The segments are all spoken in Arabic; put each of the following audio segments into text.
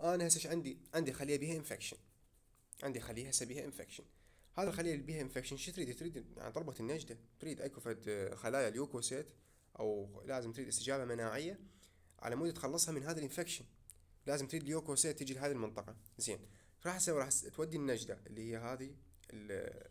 آه، انا هسه ايش عندي عندي خليه بيها انفكشن عندي خليه هسه بيها انفكشن هذا الخليه اللي بيها انفكشن شو تريد تريد يعني طلبة النجده تريد اكو فد آه، خلايا اليوكوسيت او لازم تريد استجابه مناعيه على مود تخلصها من هذا الانفكشن لازم تريد اليوكوسيت تجي لهذه المنطقه زين راح اسوي راح تودي النجده اللي هي هذه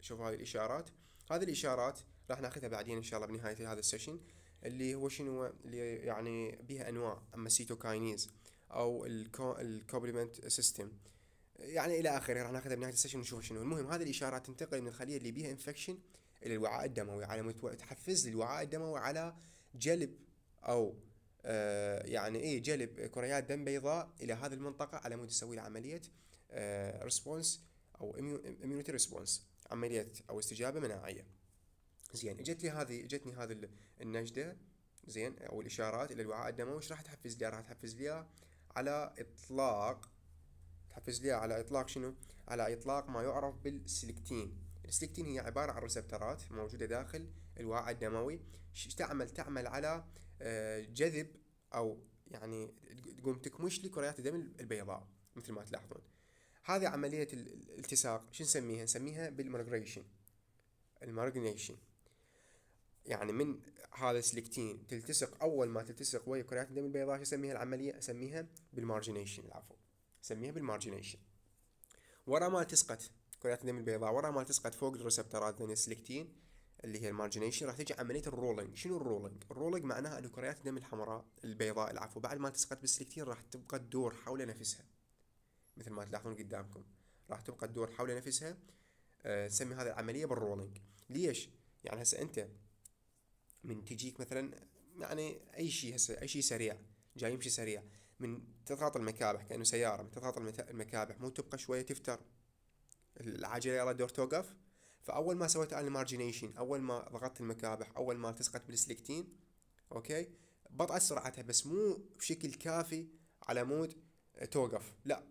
شوف هذه الاشارات هذه الاشارات راح ناخذها بعدين ان شاء الله بنهايه هذا السيشن اللي هو شنو اللي يعني بها انواع اما سيتوكاينيز او الكومبلمنت سيستم يعني الى اخره راح ناخذها بنهايه السيشن ونشوف شنو المهم هذه الاشارات تنتقل من الخليه اللي بيها انفكشن الى الوعاء الدموي على متو... تحفز الوعاء الدموي على جلب او آه يعني ايه جلب كريات دم بيضاء الى هذه المنطقه على مود تسوي له عمليه آه ريسبونس او اميونيتي ريسبونس عمليه او استجابه مناعيه زين اجت لي هذه اجتني هذه النجده زين او الاشارات الى الوعاء الدموي ايش راح تحفز لي راح تحفز لي على اطلاق تحفز لها على اطلاق شنو على اطلاق ما يعرف بالسلكتين السلكتين هي عبارة عن ريسبترات موجودة داخل الوعاء الدموي تعمل تعمل على آه، جذب أو يعني تقوم تكمش لي كريات الدم البيضاء مثل ما تلاحظون هذه عملية الالتصاق شو نسميها؟ نسميها بالمارجريشن المرجنيشن يعني من هذا السلكتين تلتصق اول ما تلتصق ويا كريات الدم البيضاء شو اسميها العمليه اسميها بالمارجنيشن العفو اسميها بالمارجنيشن ورا ما تسقط كريات الدم البيضاء ورا ما تسقط فوق الريسبتورات ذن السلكتين اللي هي المارجنيشن راح تجي عمليه الرولينج شنو الرولينج الرولينج معناها انه كريات الدم الحمراء البيضاء العفو بعد ما تسقط بالسلكتين راح تبقى تدور حول نفسها مثل ما تلاحظون قدامكم راح تبقى تدور حول نفسها نسمي أه هذه العمليه بالرولينج ليش يعني هسه انت من تجيك مثلا يعني اي شيء هسه اي شيء سريع جاي يمشي سريع من تضغط المكابح كانه سياره من تضغط المكابح مو تبقى شويه تفتر العجله يلا دور توقف فاول ما سويت انا المارجنيشن اول ما ضغطت المكابح اول ما التصقت بالسلكتين اوكي بطأت سرعتها بس مو بشكل كافي على مود توقف لا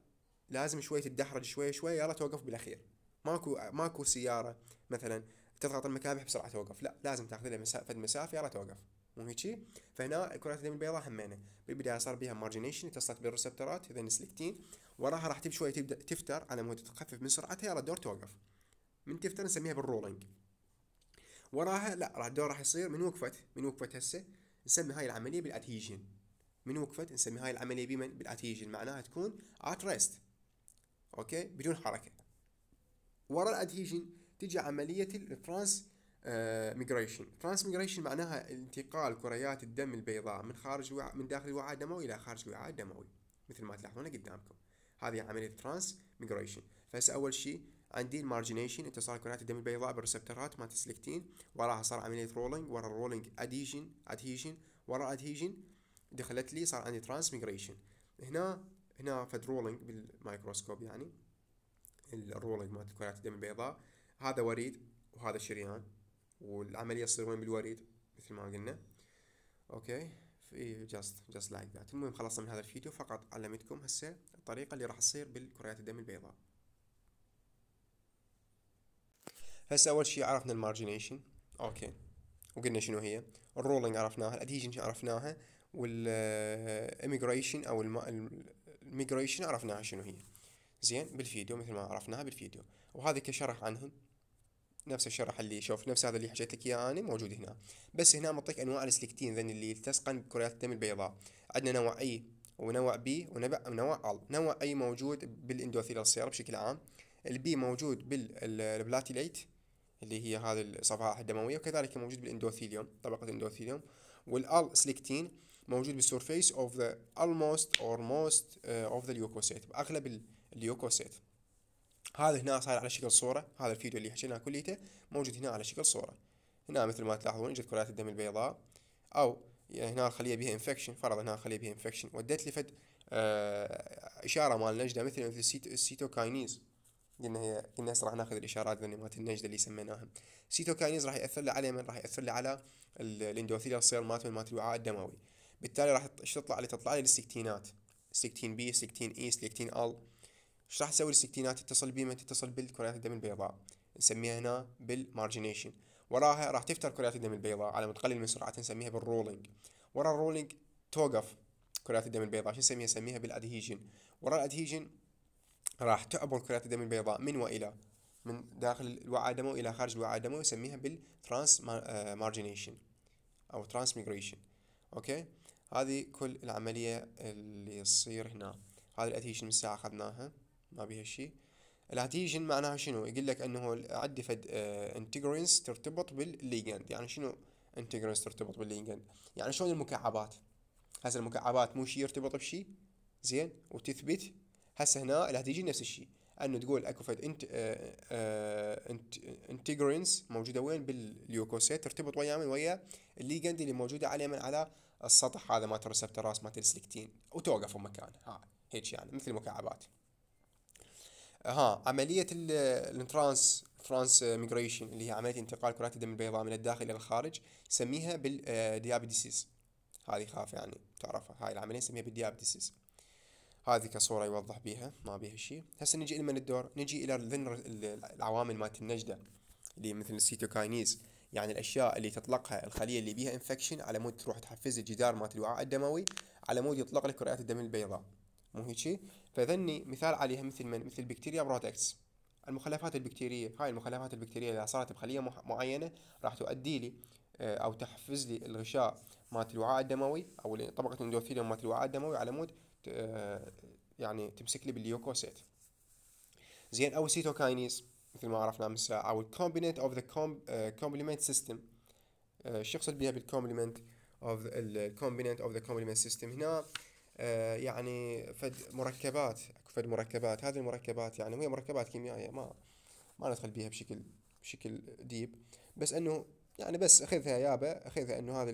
لازم شويه تدحرج شويه شويه يلا توقف بالاخير ماكو ماكو سياره مثلا تضغط المكابح بسرعه توقف لا لازم تاخذ لها مسافه مسافه يلا توقف مو هيجي فهنا الكرات الدم البيضاء همينه بالبدايه صار بيها مارجينيشن اتصلت بالريسبتورات اذا سلكتين وراها راح شوية تبدا تفتر على مود تخفف من سرعتها يلا الدور توقف من تفتر نسميها بالرولينج وراها لا راح الدور راح يصير من وقفت من وقفت هسه نسمي هاي العمليه بالادهيجن من وقفت نسمي هاي العمليه بمن بالادهيجن معناها تكون ات ريست اوكي بدون حركه ورا الادهيجن تيجي عملية الترانس ميجريشن ترانس ميجريشن معناها انتقال كريات الدم البيضاء من خارج وع... من داخل الوعاء الدموي الى خارج الوعاء الدموي مثل ما تلاحظون قدامكم هذه عمليه ترانس ميجريشن فهسه اول شيء عندي المارجنيشن انتصار كريات الدم البيضاء بالريسبترات مالت السلكتين وراها صار عمليه رولينج ورا الرولينج اديشن ادهيشن ورا ادهيشن دخلت لي صار عندي ترانس ميجريشن هنا هنا فد رولينج بالمايكروسكوب يعني الرولينج مالت كريات الدم البيضاء هذا وريد وهذا شريان والعملية تصير وين بالوريد مثل ما قلنا اوكي في جاست جاست لايك ذات المهم خلصنا من هذا الفيديو فقط علمتكم هسه الطريقة اللي راح تصير بالكريات الدم البيضاء هسه اول شيء عرفنا المارجنيشن اوكي وقلنا شنو هي الرولينج عرفناها الاديجن عرفناها والاميجريشن او الميجريشن عرفناها شنو هي زين بالفيديو مثل ما عرفناها بالفيديو وهذا كشرح عنهم نفس الشرح اللي شوف نفس هذا اللي حكيت لك اياه انا موجود هنا بس هنا معطيك انواع السلكتين ذن اللي تسقن بكريات الدم البيضاء عندنا نوع اي ونوع بي ونوع ال نوع اي موجود بالاندوثيلال سير بشكل عام البي موجود بالبلاتيليت اللي هي هذه الصفائح الدمويه وكذلك موجود بالاندوثيليوم طبقه الاندوثيليوم والال سلكتين موجود بالسورفيس اوف ذا almost اور موست اوف ذا ليوكوسيت باغلب الليوكوسيت هذا هنا صاير على شكل صورة هذا الفيديو اللي حكيناه كليته موجود هنا على شكل صورة هنا مثل ما تلاحظون اجت كريات الدم البيضاء او هنا الخلية بها انفكشن فرض هنا الخلية بها انفكشن لي فد آه اشارة مال نجدة مثل مثل السيتوكاينيز قلنا هي قلنا هسه راح ناخذ الاشارات مالت النجدة اللي سميناها السيتوكاينيز راح ياثر لي على من راح ياثر لي على الاندوثيليال سيل مالت مالت الوعاء الدموي بالتالي راح ايش تطلع لي تطلع لي السكتينات سكتين بي سكتين اي سكتين ال ايش راح تسوي السكتينات تتصل بما تتصل بالكريات الدم البيضاء نسميها هنا بالمارجنيشن وراها راح تفتر كريات الدم البيضاء على ما تقلل من سرعتها نسميها بالرولينج ورا الرولينج توقف كريات الدم البيضاء شو نسميها نسميها بالادهيجن ورا الادهيجن راح تعبر كريات الدم البيضاء من والى من داخل الوعاء الدموي الى خارج الوعاء الدموي نسميها بالترانس مارجنيشن او ترانس ميجريشن اوكي هذه كل العمليه اللي تصير هنا هذه الادهيشن من الساعه اخذناها ما بيها شيء الهاتيجن معناها شنو يقول لك انه عندي فد انتجرينز آه، ترتبط بالليجند يعني شنو انتجرينز ترتبط بالليجند يعني شلون المكعبات هسه المكعبات مو شيء يرتبط بشيء زين وتثبت هسه هنا الهاتيجن نفس الشيء انه تقول اكو فد انت انت انتجرينز موجوده وين بالليوكوسيت ترتبط ويا من ويا الليجند اللي موجوده عليه من على السطح هذا مال الريسبتراس مات السلكتين وتوقف مكانها هيك يعني مثل المكعبات ها عمليه الترانس ترانس ميجريشن اللي هي عمليه انتقال كرات الدم البيضاء من الداخل الى الخارج سميها بالديابيتيسيس آه، هذه خاف يعني تعرفها هاي العمليه نسميها بالديابيتيسيس هذه كصوره يوضح بيها ما بيها شيء هسه نجي لمن الدور نجي الى العوامل مالت النجده اللي مثل السيتوكاينيز يعني الاشياء اللي تطلقها الخليه اللي بيها انفكشن على مود تروح تحفز الجدار مالت الوعاء الدموي على مود يطلق لك كريات الدم البيضاء مو هيك شيء فذني مثال عليها مثل من مثل بكتيريا بروتكتس المخلفات البكتيرية هاي المخلفات البكتيرية إذا صارت بخلية معينة راح تؤدي لي آه، أو تحفز لي الغشاء مالت الوعاء الدموي أو طبقة الاندوثيليوم مالت الوعاء الدموي على مود آه، يعني تمسك لي بالليوكوسيت زين أو السيتوكاينيز مثل ما عرفنا من الساعة أو الكومبينت أوف ذا كومبلمنت سيستم شو يقصد بها بالكومبلمنت اوف الكومبيننت اوف ذا كومبلمنت سيستم هنا آه، يعني فد مركبات فد مركبات هذه المركبات يعني وهي مركبات كيميائيه ما ما ندخل بيها بشكل بشكل ديب بس انه يعني بس اخذها يابا اخذها انه هذا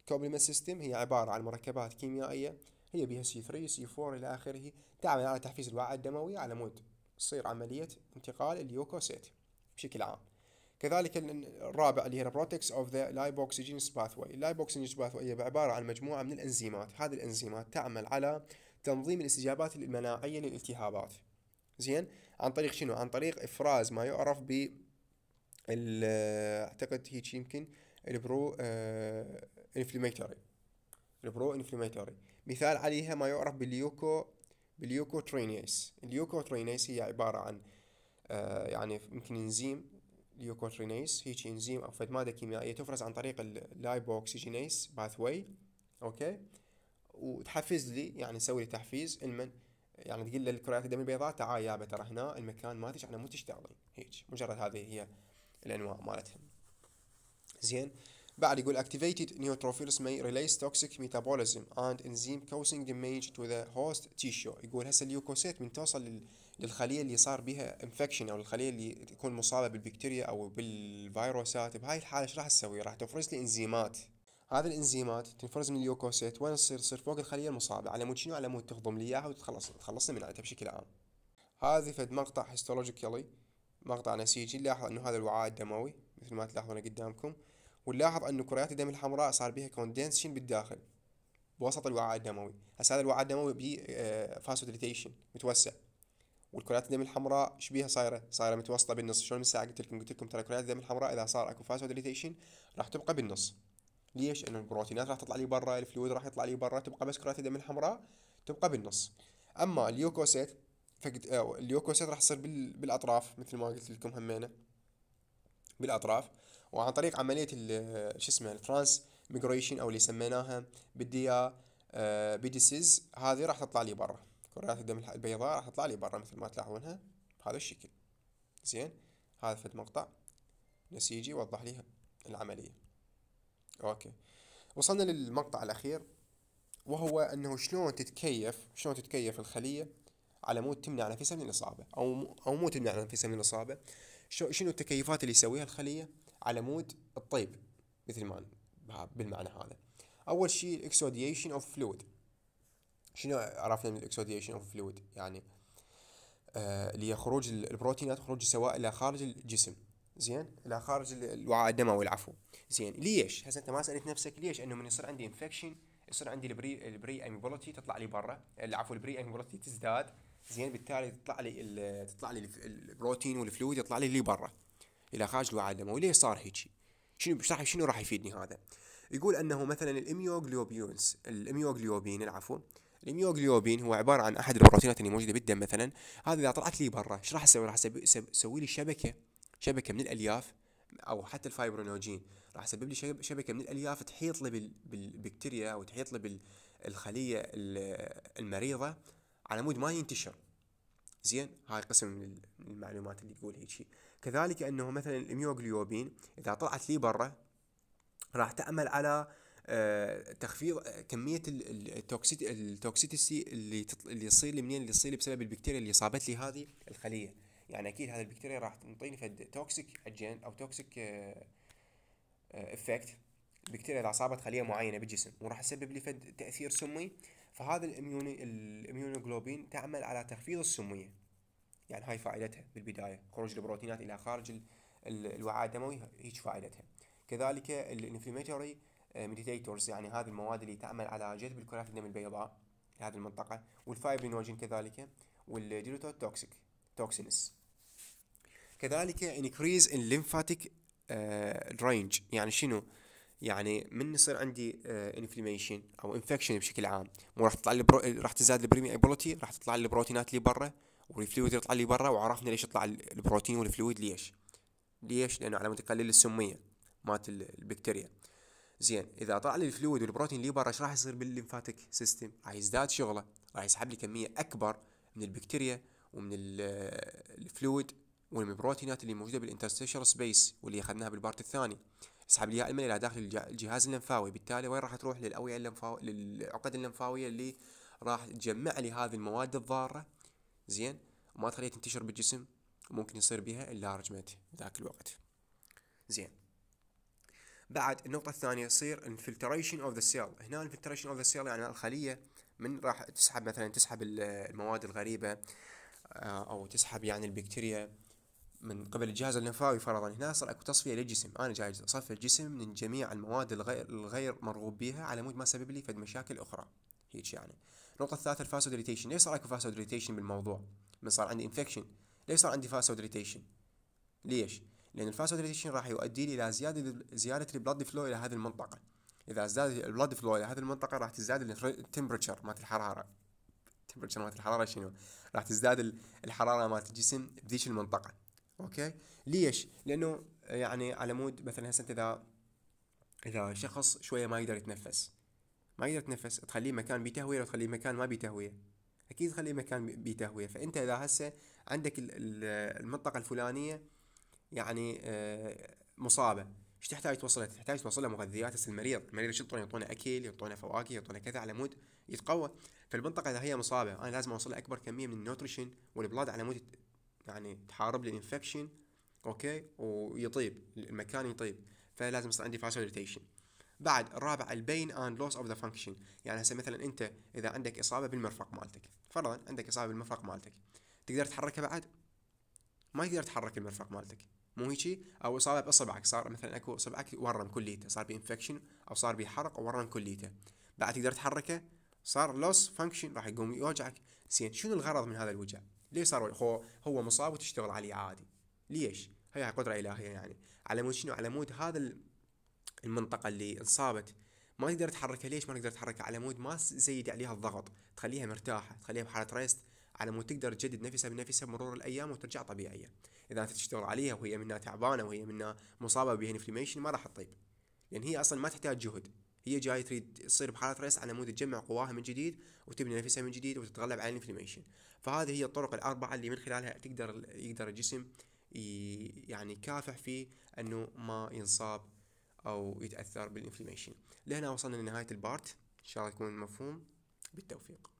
الكوبلمنت سيستم هي عباره عن مركبات كيميائيه هي بها سي 3 سي 4 الى اخره تعمل على تحفيز الوعاء الدموي على مود تصير عمليه انتقال اليوكوسيت بشكل عام كذلك الرابع اللي هي البروتكس اوف ذا لايبوكسجينس باثوي اللايبوكسجينس باثوي هي عباره عن مجموعه من الانزيمات هذه الانزيمات تعمل على تنظيم الاستجابات المناعيه للالتهابات زين عن طريق شنو عن طريق افراز ما يعرف ب اعتقد هيك يمكن البرو اه انفلاميتوري البرو انفلاميتوري مثال عليها ما يعرف باليوكو بالليوكوترينيس اليوكوترينيس هي عباره عن آه يعني يمكن انزيم ليوكوترينيس هيك انزيم او فد ماده كيميائيه تفرز عن طريق اللايبوكسيجينيس باثوي اوكي وتحفز لي يعني تسوي لي تحفيز المن يعني تقول للكريات الدم البيضاء تعال يابا ترى هنا المكان مالتك احنا يعني مو تشتغلين هيك مجرد هذه هي الانواع مالتهم زين بعد يقول activated neutrophils may release toxic metabolism and enzyme causing damage to the host tissue يقول هسه اليوكوسيت من توصل للخلية اللي صار بها انفكشن او الخلية اللي تكون مصابة بالبكتيريا او بالفيروسات بهاي الحالة ايش راح تسوي راح تفرز لي انزيمات هذه الانزيمات تنفرز من اليوكوسيت وين تصير تصير فوق الخلية المصابة على مود شنو على مود تهضم لي اياها وتخلص تخلصني من عندها بشكل عام هذه فد مقطع هيستولوجيكالي مقطع نسيجي نلاحظ انه هذا الوعاء الدموي مثل ما تلاحظون قدامكم ونلاحظ أن كريات الدم الحمراء صار بها كوندنسشن بالداخل بوسط الوعاء الدموي هسه هذا الوعاء الدموي بي فاسوديليتيشن آه، متوسع والكريات الدم الحمراء ايش بيها صايره؟ صايره متوسطه بالنص شلون من ساعه قلت لكم قلت لكم ترى كريات الدم الحمراء اذا صار اكو فاسوديليتيشن راح تبقى بالنص ليش؟ لان البروتينات راح تطلع لي برا، الفلويد راح يطلع لي برا، تبقى بس كريات الدم الحمراء تبقى بالنص. اما اليوكوسيت فقد آه، اليوكوسيت راح تصير بالاطراف مثل ما قلت لكم همينه بالأطراف وعن طريق عملية شو اسمه الترانس ميجريشن او اللي سميناها بالديا آه، بيديسيز هذه راح تطلع لي برا كريات الدم البيضاء راح تطلع لي برا مثل ما تلاحظونها بهذا الشكل زين هذا في المقطع نسيجي وضح لي العملية اوكي وصلنا للمقطع الاخير وهو انه شلون تتكيف شلون تتكيف الخلية على مود تمنع نفسها من الاصابة او او مو تمنع نفسها من الاصابة شنو التكيفات اللي يسويها الخلية على مود الطيب مثل ما بالمعنى هذا اول شيء الاكسوديشن اوف فلويد شنو عرفنا من الاكسوديشن اوف فلويد يعني آه اللي هي خروج البروتينات خروج السوائل الى خارج الجسم زين الى خارج الوعاء الدموي العفو زين ليش هسه انت ما سالت نفسك ليش انه من يصير عندي انفكشن يصير عندي البري البري اميبولتي تطلع لي برا العفو البري اميبولتي تزداد زين بالتالي تطلع لي تطلع لي البروتين والفلويد يطلع لي اللي برا الى خارج الوعاء الدموي وليه صار هيك شنو بشرح شنو راح يفيدني هذا يقول انه مثلا الاميوغلوبينز الاميوغلوبين العفو الاميوغلوبين هو عباره عن احد البروتينات اللي موجوده بالدم مثلا هذا اذا طلعت لي برا ايش راح اسوي راح اسوي لي شبكه شبكه من الالياف او حتى الفايبرونوجين راح اسبب لي شبكه من الالياف تحيط لي بالبكتيريا او تحيط لي بالخليه المريضه على مود ما ينتشر زين هاي قسم من المعلومات اللي يقول هيك شيء كذلك انه مثلا الاميوغليوبين اذا طلعت لي برا راح تعمل على آه، تخفيض آه، كميه التوكسيتي التوكسيتي اللي اللي يصير لي منين اللي يصير لي بسبب البكتيريا اللي صابت لي هذه الخليه يعني اكيد هذه البكتيريا راح تعطيني فد توكسيك اجين او توكسيك افكت آه، البكتيريا اذا صابت خليه معينه بالجسم وراح تسبب لي فد تاثير سمي فهذا الاميوني الاميونوجلوبين تعمل على تخفيض السميه يعني هاي فائدتها بالبداية خروج البروتينات إلى خارج الوعاء الدموي هيك فائدتها كذلك الانفلاميتوري آه، ميديتيتورز يعني هذه المواد اللي تعمل على جذب الكرات الدم البيضاء لهذه المنطقة والفايبرينوجين كذلك والديلوتوكسيك توكسينس كذلك انكريز ان ليمفاتيك درينج يعني شنو يعني من يصير عندي انفلاميشن آه، او انفكشن بشكل عام مو راح تطلع راح تزداد البريمي ابيلتي راح تطلع البروتينات اللي برا والفلويد يطلع لي برا وعرفنا ليش يطلع البروتين والفلويد ليش ليش لانه على متقلل السميه مات البكتيريا زين اذا طلع لي الفلويد والبروتين اللي برا ايش راح يصير بالليمفاتيك سيستم راح يزداد شغله راح يسحب لي كميه اكبر من البكتيريا ومن الفلويد والبروتينات اللي موجوده بالانترستيشر سبيس واللي اخذناها بالبارت الثاني اسحب لي اياها الى داخل الجهاز اللمفاوي بالتالي وين راح تروح للاوعيه اللمفاويه للعقد اللمفاويه اللي راح تجمع لي هذه المواد الضاره زين وما تخليها تنتشر بالجسم وممكن يصير بها اللارج مات ذاك الوقت زين بعد النقطة الثانية يصير انفلتريشن اوف ذا سيل هنا انفلتريشن اوف ذا سيل يعني الخلية من راح تسحب مثلا تسحب المواد الغريبة آه، او تسحب يعني البكتيريا من قبل الجهاز اللمفاوي فرضا هنا صار اكو تصفيه للجسم انا جاي اصفي الجسم من جميع المواد الغير الغير مرغوب بها على مود ما سبب لي فد مشاكل اخرى هيك يعني النقطة الثالثة الفاسود ريتيشن ليش صار اكو فاسود ريتيشن بالموضوع؟ من صار عندي انفكشن ليش صار عندي فاسود ريتيشن؟ ليش؟ لأن الفاسود ريتيشن راح يؤدي إلى زيادة زيادة البلاد فلو إلى هذه المنطقة إذا زاد البلاد فلو إلى هذه المنطقة راح تزداد التمبرتشر مالت الحرارة التمبرتشر مالت الحرارة شنو؟ راح تزداد الحرارة مالت الجسم بذيش المنطقة اوكي؟ ليش؟ لأنه يعني على مود مثلا هسه أنت إذا إذا شخص شوية ما يقدر يتنفس ما يقدر يتنفس تخليه مكان بتهوية لو تخليه مكان ما بتهوية اكيد تخليه مكان بتهوية فانت اذا هسه عندك المنطقة الفلانية يعني آه، مصابة ايش تحتاج توصلها؟ تحتاج توصلها مغذيات هسه المريض، المريض ايش يعطونه؟ يعطونه اكل، فواكه، يعطونه كذا على مود يتقوى، فالمنطقة اذا هي مصابة انا لازم اوصل اكبر كمية من النوتريشن والبلاد على مود يعني تحارب لي الانفكشن اوكي ويطيب المكان يطيب فلازم يصير عندي فاسوليتيشن بعد الرابع البين اند لوس اوف ذا فانكشن يعني هسه مثلا انت اذا عندك اصابه بالمرفق مالتك فرضا عندك اصابه بالمرفق مالتك تقدر تحركها بعد ما تقدر تحرك المرفق مالتك مو هيجي او اصابه باصبعك صار مثلا اكو اصبعك ورم كليته صار بانفكشن انفكشن او صار بحرق حرق او ورم كليته بعد تقدر تحركه صار لوس فانكشن راح يقوم يوجعك زين شنو الغرض من هذا الوجع؟ ليه صار هو هو مصاب وتشتغل عليه عادي؟ ليش؟ هي قدره الهيه يعني على مود شنو؟ على مود هذا المنطقه اللي انصابت ما تقدر تحركها ليش ما تقدر تحركها على مود ما تزيد عليها الضغط تخليها مرتاحه تخليها بحاله ريست على مود تقدر تجدد نفسها بنفسها بمرور الايام وترجع طبيعيه اذا انت تشتغل عليها وهي منها تعبانه وهي منها مصابه بانفلاميشن ما راح تطيب لان هي اصلا ما تحتاج جهد هي جاي تريد تصير بحاله ريست على مود تجمع قواها من جديد وتبني نفسها من جديد وتتغلب على الانفليميشن فهذه هي الطرق الاربعه اللي من خلالها تقدر يقدر الجسم يعني يكافح في انه ما ينصاب او يتاثر بالانفلاميشن لهنا وصلنا لنهايه البارت ان شاء الله يكون مفهوم بالتوفيق